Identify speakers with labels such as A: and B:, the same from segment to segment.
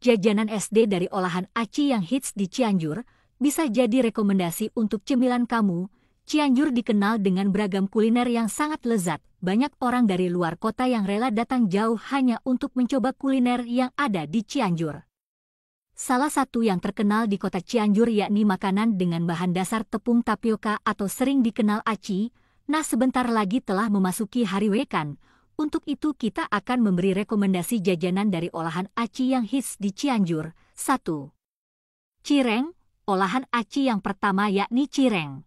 A: jajanan SD dari olahan aci yang hits di Cianjur, bisa jadi rekomendasi untuk cemilan kamu. Cianjur dikenal dengan beragam kuliner yang sangat lezat. Banyak orang dari luar kota yang rela datang jauh hanya untuk mencoba kuliner yang ada di Cianjur. Salah satu yang terkenal di kota Cianjur yakni makanan dengan bahan dasar tepung tapioka atau sering dikenal aci. Nah sebentar lagi telah memasuki hari weekend, untuk itu kita akan memberi rekomendasi jajanan dari olahan aci yang hits di Cianjur. 1. Cireng, olahan aci yang pertama yakni cireng.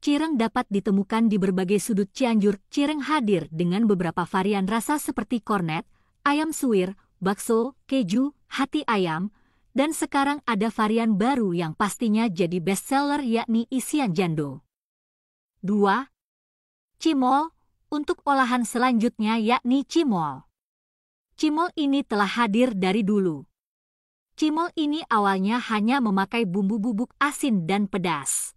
A: Cireng dapat ditemukan di berbagai sudut Cianjur. Cireng hadir dengan beberapa varian rasa seperti kornet, ayam suwir, bakso, keju, hati ayam, dan sekarang ada varian baru yang pastinya jadi bestseller yakni isian jando. 2. Cimol, untuk olahan selanjutnya yakni cimol. Cimol ini telah hadir dari dulu. Cimol ini awalnya hanya memakai bumbu bubuk asin dan pedas.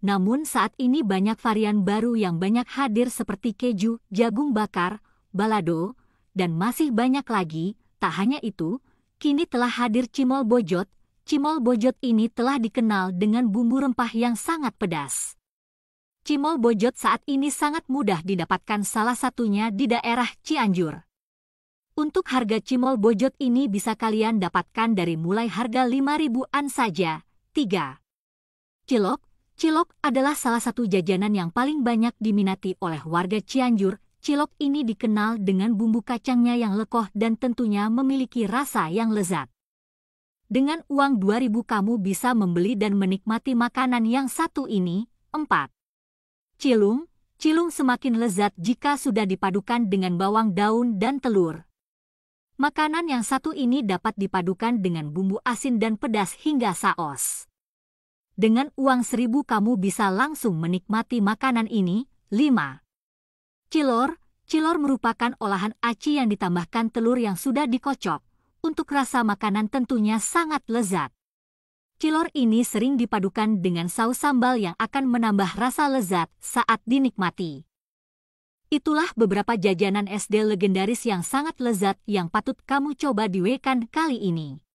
A: Namun saat ini banyak varian baru yang banyak hadir seperti keju, jagung bakar, balado, dan masih banyak lagi. Tak hanya itu, kini telah hadir cimol bojot. Cimol bojot ini telah dikenal dengan bumbu rempah yang sangat pedas cimol bojot saat ini sangat mudah didapatkan salah satunya di daerah Cianjur. Untuk harga cimol bojot ini bisa kalian dapatkan dari mulai harga 5000 ribuan saja. 3. Cilok Cilok adalah salah satu jajanan yang paling banyak diminati oleh warga Cianjur. Cilok ini dikenal dengan bumbu kacangnya yang lekoh dan tentunya memiliki rasa yang lezat. Dengan uang 2000 kamu bisa membeli dan menikmati makanan yang satu ini. 4. Cilung, cilung semakin lezat jika sudah dipadukan dengan bawang daun dan telur. Makanan yang satu ini dapat dipadukan dengan bumbu asin dan pedas hingga saos. Dengan uang seribu kamu bisa langsung menikmati makanan ini. 5. Cilor Cilor merupakan olahan aci yang ditambahkan telur yang sudah dikocok. Untuk rasa makanan tentunya sangat lezat. Cilor ini sering dipadukan dengan saus sambal yang akan menambah rasa lezat saat dinikmati. Itulah beberapa jajanan SD legendaris yang sangat lezat yang patut kamu coba di Wekan kali ini.